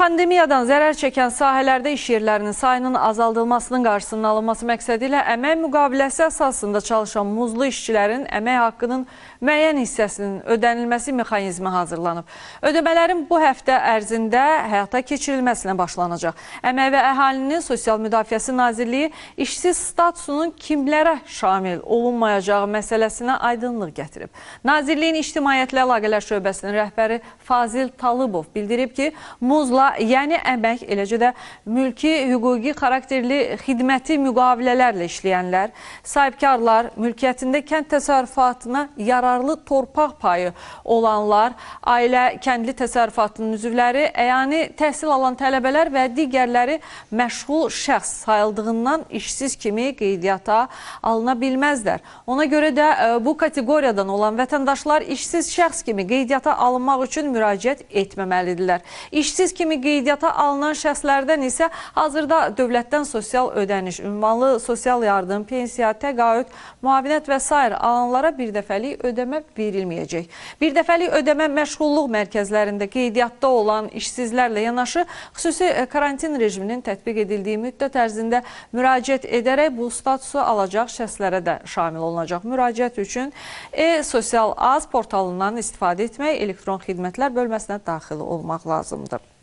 Pandemiyadan zərər çəkən sahələrdə iş yerlərinin sayının azaldılmasının qarşısının alınması məqsədi ilə əmək müqaviləsi əsasında çalışan muzlu işçilərin əmək haqqının müəyyən hissəsinin ödənilməsi mexanizmi hazırlanıb. Ödəmələrin bu həftə ərzində həyata keçirilməsinə başlanacaq. Əmək və Əhalinin Sosial Müdafiəsi Nazirliyi işsiz statusunun kimlərə şamil olunmayacağı məsələsinə aydınlıq gətirib. Nazirliyin İctimaiyyətlə Əlaqələr Şöbəsinin rəhbəri Fazil Talıbov bildirib ki, muzla yəni e, əmək, eləcə də mülki hüquqi xarakterli xidməti müqavilələrlə işləyənlər, sahibkarlar, mülkiyyətində kənd təsərrüfatına yararlı torpaq payı olanlar, ailə kəndli təsərrüfatının üzvləri, əyani təhsil alan tələbələr və digərləri məşğul şəxs sayıldığından işsiz kimi qeydiyyata alına bilməzlər. Ona görə də e, bu kateqoriyadan olan vətəndaşlar işsiz şəxs kimi qeydiyyata alınmaq üçün müraciət etməməlidirlər. İşsiz kimi qeydiyyata alınan şəxslərdən isə hazırda dövlətdən sosial ödəniş, ünvanlı sosial yardım, pensiya, təqaüd, müavinət və s. alanlara birdəfəlik ödəmə verilməyəcək. Birdəfəlik ödəmə məşğulluq mərkəzlərində qeydiyyatda olan işsizlərlə yanaşı xüsusi e, karantin rejiminin tətbiq edildiyi müddət ərzində müraciət edərək bu statusu alacaq şəxslərə də şamil olunacaq. Müraciət üçün e-sosial az portalından istifadə etmək, elektron xidmətlər bölməsinə daxil olmaq lazımdır.